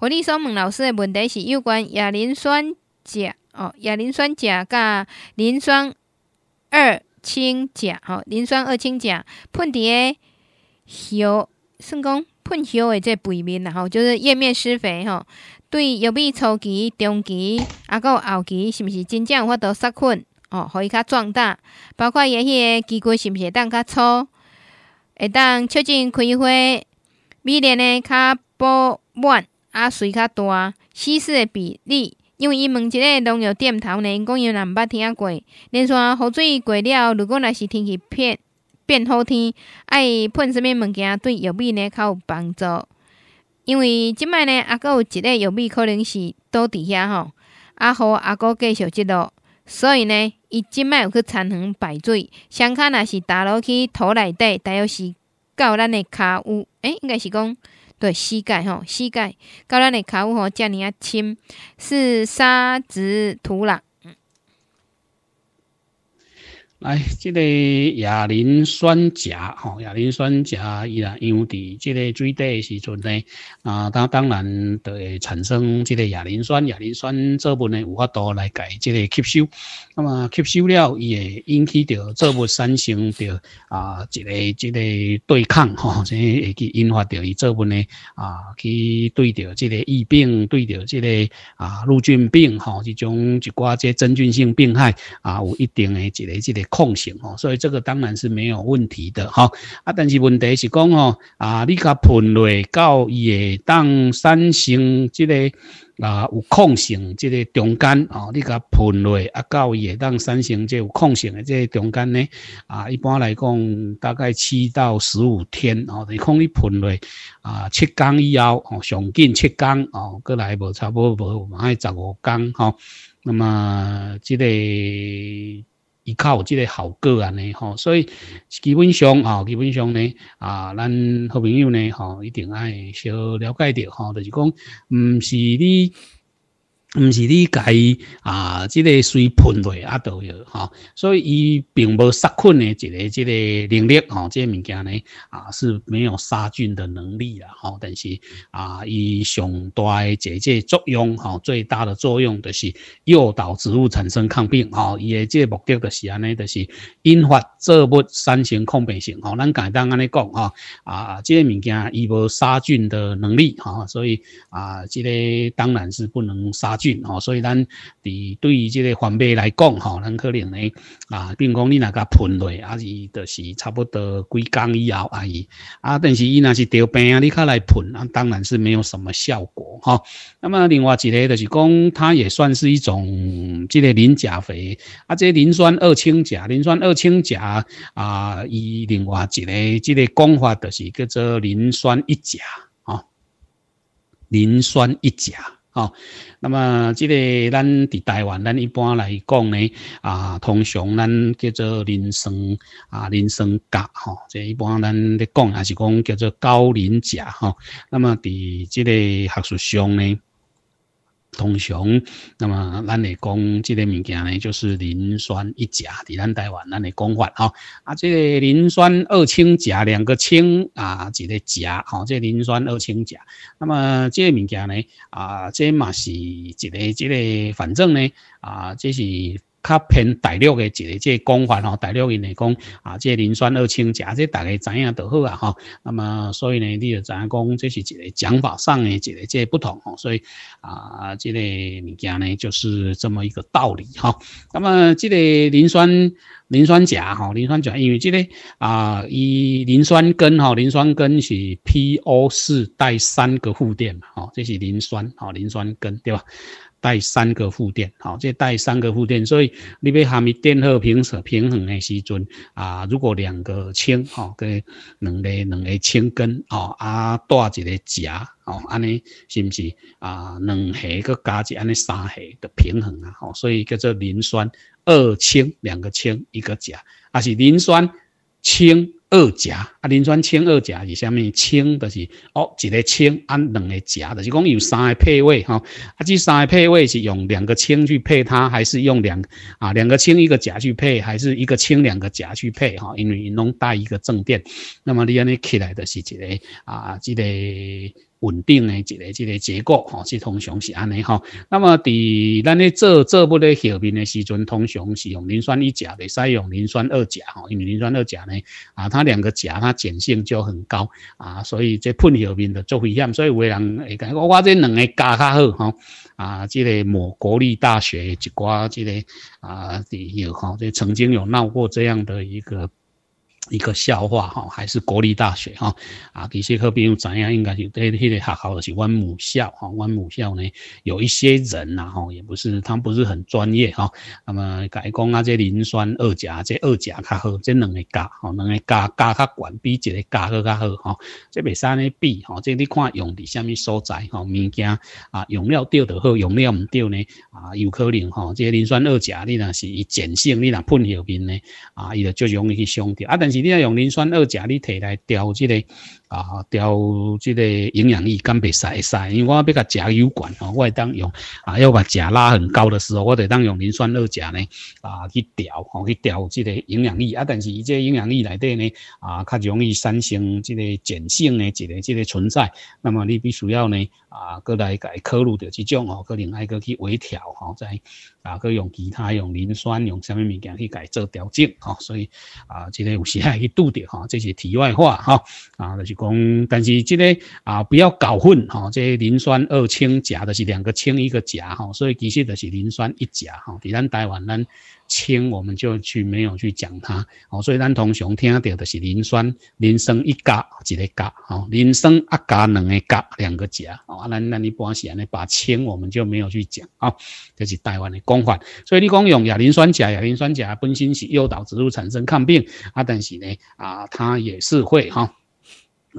我你所问老师的问题是有关亚磷酸钾哦，亚磷酸钾甲磷酸二氢钾。吼，磷酸二氢钾伫诶叶，算讲喷叶的这背面，然后就是叶面施肥，吼，对玉米初期、中期啊，有后期是毋是真正有法度杀菌？哦，互伊较壮大，包括迄个枝干是毋是会当较粗，会当促进开花，米粒呢较饱满。啊水较大，稀释的比例，因为伊问一个农药店头呢，因讲伊也毋捌听过。连山雨水过了，如果若是天气变变好天，爱喷什物物件对玉米呢较有帮助？因为即摆呢，还佮有一个玉米可能是倒伫遐吼，啊好，还佮继续即路。所以呢，伊即摆有去田园摆水，双骹若是倒落去土内底，大约是到咱的骹有欸，应该是讲。对膝盖吼，膝盖，到咱的口吼，叫你啊，亲，是沙质土壤。来，这个亚磷酸钾，吼，亚磷酸钾伊啊，样伫这个水底的时阵呢，啊，它当然都会产生这个亚磷酸，亚磷酸这部分呢有法多来改这个吸收，那么吸收了，伊会引起着这部分产生着啊，一个这个对抗，吼，先会去引发着伊这部分呢啊，去对着这个疫病，对着这个啊，陆菌病，吼，这种一挂这真菌性病害啊，有一定的一个这个。控性哦，所以这个当然是没有问题的哈。啊，但是问题是讲哦，啊，你甲喷落到伊会当产生这个啊有控性，这个中间啊，你甲喷落啊到伊会当产生这有控性的这个中间呢，啊，一般来讲大概七到十五天吼，你看你喷落啊七天以后哦，上近七天哦，过来无差不多无满十五天哈。那么这个。依靠即个效果安尼吼，所以基本上吼，基本上呢，啊，咱好朋友呢，吼，一定爱小了解着吼，就是讲，毋是你。唔是你解啊，即个水喷落啊都有哈，所以伊并无杀菌的一个即个能力吼，即个物件呢啊是没有杀菌的能力啊，好，但是啊，伊上大这个作用哈，最大的作用就是诱导植物产生抗病吼，伊嘅即个目的就是安尼，就是引发作物产生抗病性吼。咱简单安尼讲哈啊，即个物件伊无杀菌的能力哈，所以啊，即个当然是不能杀。哦，所以咱，对对于这个环保来讲，哈，咱可能呢，啊，并讲你那个喷落，还是就是差不多几工以后啊，但是伊那是得病啊，你再来喷，啊，当然是没有什么效果，那么另外一个就是讲，它也算是一种这个磷钾肥。啊，这磷酸二氢钾、磷酸二氢钾啊，另外一个这个讲法，就是叫做磷酸一钾，啊，磷酸一钾。哦，那么即个咱伫台湾，咱一般来讲咧，啊，通常，咱叫做人生啊，人生甲吼，即一般，咱咧讲，也是讲叫做高磷钾，吼，那么伫即个学术上咧。通常，那么咱来讲，这个物件呢，就是磷酸一钾，伫咱台湾咱来讲法哦。啊，这个磷酸二氢钾，两个氢啊，一个钾哦，这个磷酸二氢钾。那么这个物件呢，啊，这嘛是一个，一个反正呢，啊，这是。较偏大陆的一个即讲法吼，大陆因来讲啊，即磷酸二氢钾即大家知影就好啊吼。那么所以呢，你就知影讲，这是一个讲法上的一个即不同吼。所以啊，即个物件呢，就是这么一个道理哈。那么即个磷酸磷酸钾吼，磷酸钾因为即个啊，伊磷酸根吼，磷酸根是 P O 四带三个负电嘛，吼，这是磷酸啊，磷酸根对吧？带三个负电，好，这带三个负电，所以你要面电荷平平衡的时阵啊，如果两个氢，好，跟两个两个氢根，哦，啊带一个钾，哦，安尼是不是啊，两核佫加一安尼三核的平衡啊，好，所以叫做磷酸二氢，两个氢一个钾，啊是磷酸氢。二甲啊，磷酸氢二甲是啥物？氢就是哦，一个氢按两个甲，就是讲有三个配位哈。啊，这三个配位是用两个氢去配它，还是用两啊两个氢一个甲去配，还是一个氢两个甲去配哈？因为侬带一个正电，那么你安尼起来的是一个啊，这个。稳定的一个一个结构，吼，是通常是安尼吼。那么，伫咱咧做做不咧后面的时候，通常是用磷酸一钾的，使用磷酸二钾吼，因为磷酸二钾呢，啊，它两个钾，它碱性就很高啊，所以这喷后面就做危险。所以有的人会讲，我这两个加较好吼。啊，这个某国立大学一挂这个啊，朋友吼，这曾经有闹过这样的一个。一个笑话哈，还是国立大学哈啊，其实可比有怎样？应该是对迄个学校的是我母校哈，我母校呢有一些人呐哈，也不是，他不是很专业哈。那么改讲啊，这磷酸二甲这二甲较好，这两个哈，两个加加较悬，比一个加好较好哈。这为安呢？比哈，这你看用伫什么所在哈？物件啊，用料对就好，用料唔对呢啊，有可能哈。这磷酸二甲你若是以碱性，你若喷后面呢啊，伊就最容易去伤到啊。但是一定要用磷酸二钾，你摕来调这个。啊，调这个营养液，干袂使会使，因为我比较食油关哦，我当用啊，要把钾拉很高的时候，我得当用磷酸二钾呢啊去调，吼去调这个营养液啊，但是伊这营养液内底呢啊，较容易产生这个碱性的一个这个存在，那么你必须要呢啊，过来改克鲁的这种哦，能爱外去微调哈，再啊，去用其他用磷酸用什么物件去改做调整哈，所以啊，这个有时爱去度着哈，这是题外话哈，啊就是。讲，但是这个啊不要搞混哈，这磷酸二氢钾的是两个氢一个钾哈，所以其实都是磷酸一钾哈。在咱台湾，咱氢我们就去没有去讲它哦，所以咱通常听到的是磷酸磷酸一钾一个钾哈，磷酸一钾两个钾两个钾哦。那那你是险呢？把氢我们就没有去讲啊，这是台湾的讲法。所以你讲用亚磷酸钾、亚磷酸钾本身是诱导植物产生抗病啊，但是呢啊，它也是会哈。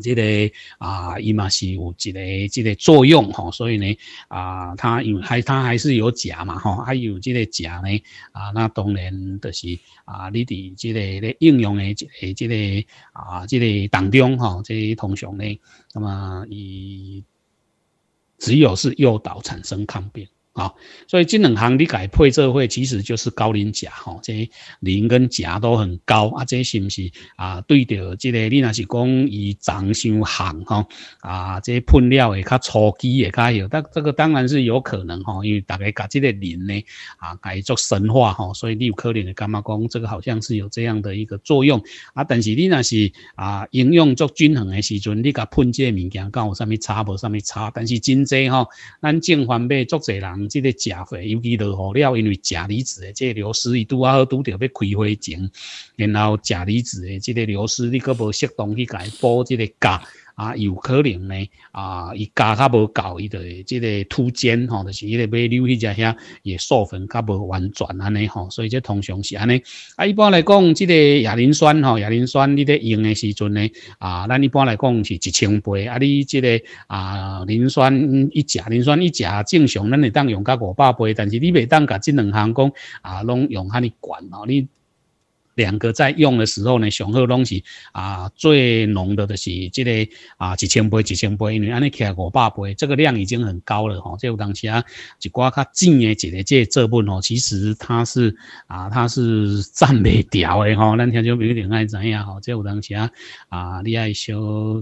这个啊，伊嘛是有一个这个作用，吼，所以呢，啊，它有还，它还是有假嘛，吼，还有这个假呢，啊，那当然就是啊，你哋这个咧应用的这个这个啊，这个当中，嗬，这些通常呢，那么以只有是诱导产生抗病。啊，所以这两行你改配这会其实就是高磷钾，吼，这磷跟钾都很高，啊，这是不是啊？对着这个，你那是讲以长相行，吼，啊，这喷料会较粗基，会较许，但这个当然是有可能，吼，因为大家甲这个磷呢，啊，改做生化，吼，所以你有可能会感觉讲这个好像是有这样的一个作用，啊，但是你那是啊，应用做均衡的时阵，你甲喷这物件，敢有啥物差无啥物差，但是真济，吼，咱正反面足济人。即个钾肥，尤其落雨了，因为钾离子的即个流失，伊拄好拄到要开花前，然后钾离子的即个流失，你阁无适当去伊补即个钾。啊，有可能呢，啊，伊加较无够，伊就即个突尖吼，就是伊个尾钮迄只遐也授粉较无完全安尼吼，所以即通常是安尼。啊，一般来讲，即个亚磷酸吼，亚磷酸你咧用的时阵呢，啊，咱一般来讲是一千倍。啊，你即个啊磷酸一甲磷酸一甲正常，咱会当用个五百倍，但是你袂当甲即两项讲啊，拢用遐尼悬，吼你。两个在用的时候呢，上好拢是啊最浓的，就是即个啊几千杯、几千杯，因为安尼起来五百杯，这个量已经很高了吼。即有当时啊一寡较正的一个即个这部吼，其实它是啊它是站袂调的吼。咱听讲，比如定爱怎样吼，即有当时啊啊，你爱小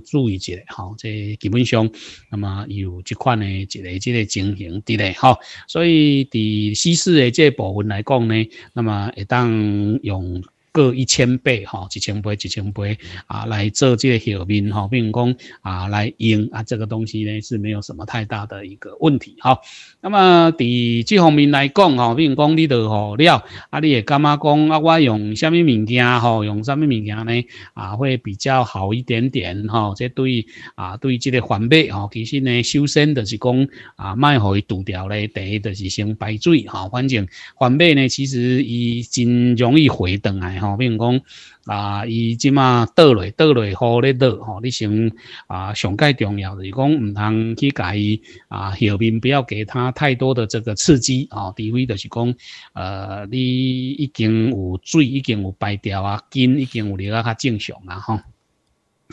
注意一下吼。即基本上，那么有这款的一个即个情形伫咧吼。所以伫西式诶即部分来讲呢，那么会当用。各一千倍哈，几千倍，几千倍啊，来做这个后面哈，比如讲啊，来用啊，这个东西呢是没有什么太大的一个问题哈。那么伫这方面来讲哈，比如讲你都吼了，啊你也干嘛讲啊？我用什么物件吼？用什么物件呢？啊会比较好一点点哈。这对啊对这个反保哈，其实呢首先就是讲啊，卖可以堵掉嘞，第一就是先排水哈。反正反保呢其实伊真容易回弹哎。比如讲啊，伊即马倒落倒落雨咧倒吼，你先啊上界重要就是讲唔通去甲伊啊后面不要给他太多的这个刺激啊，除非就是讲呃，你已经有水已经有排条啊，筋已经有力啊，较正常啊吼。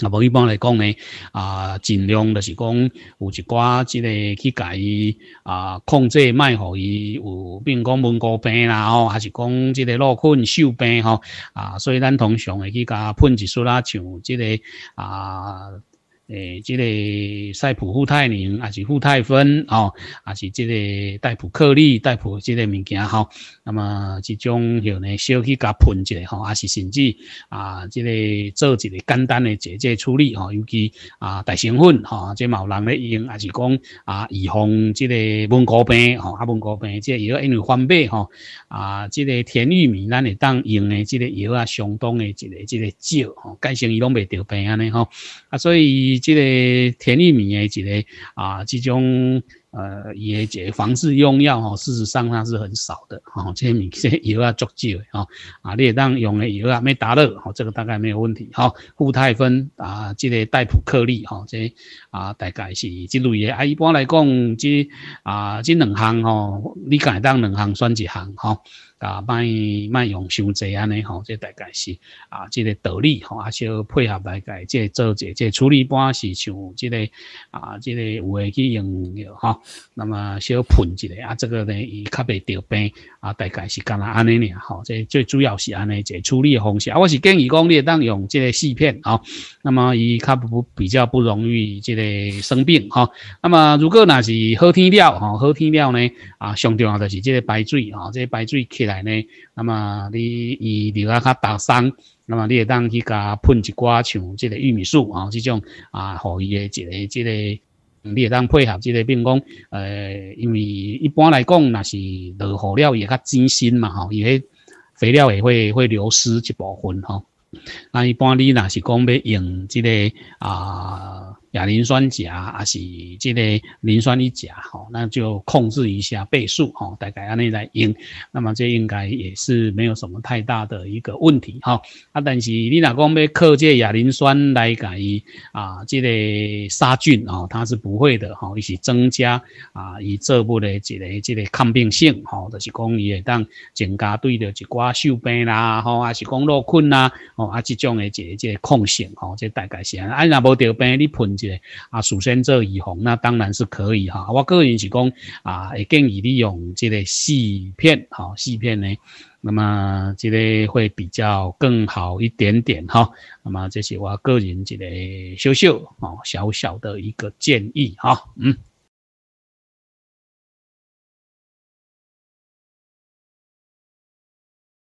啊，无一般来讲咧，啊，尽量就是讲，有一寡即个去甲伊啊，控制，卖互伊有，变讲蚊哥病啦，哦，还是讲即个落菌手病，吼，啊，所以，咱通常会去甲喷一丝啦，像即个啊。诶，即个赛普富泰宁，还是富泰芬哦，还是即个戴普克利、戴普即个物件吼。那么即种像呢，小气甲喷一下吼，还是甚至啊，即个做一个简单的节节处理吼。尤其啊，大成分吼，即毛人咧用，还是讲啊，预防即个蚊古病吼，啊蚊古病即个药因为翻倍吼。啊，即个甜玉米咱会当用的，即个药啊，相当的即个即个少吼，改成伊拢未得病安尼吼。啊，所以。即个田玉米诶，即个啊，即种呃，也即防治用药吼，事实上那是很少的吼，这些米这些药啊足少诶啊啊，你当用诶药啊没达热吼，这个大概没有问题哈。富泰芬啊，即个代普颗粒吼，即啊大概是即类诶啊。一般来讲，即啊即两项吼，你家当两项选一项哈。啊，卖卖用伤济安尼吼，这大概是啊，这个道理吼，啊，小配合大概即做者，即处理般是像即个啊，即个有诶去用药吼，那么小喷一下啊，这个呢伊较未得病啊，大概是干那安尼尔吼，即最主要是安尼即处理方式啊，我是建议讲你当用即个细片吼，那么伊较不比较不容易即个生病吼，那么如果那是好天了吼，好天了呢啊，上重啊就是即个白水吼，即白水来咧，那么你伊留啊，较特生，那么你会当去甲喷一寡像即个玉米树啊，这种啊，伊诶一个即个，你会当配合即个，譬如讲，诶，因为一般来讲，若是落雨了，会较精心嘛，吼，伊迄肥料也会会流失一部分，吼，那一般你若是讲要用即个啊。亚磷酸钾啊，还是即个磷酸一钾吼，那就控制一下倍数吼，大概安尼来用，那么这应该也是没有什么太大的一个问题哈。啊，但是你若讲要靠这亚磷酸来改啊，即个杀菌吼，它是不会的哈，它是增加啊，伊作物的这个这个抗病性哈，就是讲伊会当增加对着一寡锈病啦，吼，还是讲落菌啦，哦啊，这种的这个这个抗性哦，这大概是啊，若无得病你喷。啊，首先这以红，那当然是可以哈。我个人是讲啊，会建议利用这个细片哈，细片呢，那么这个会比较更好一点点哈。那么这是我个人这个小小哦，小小的一个建议哈，嗯。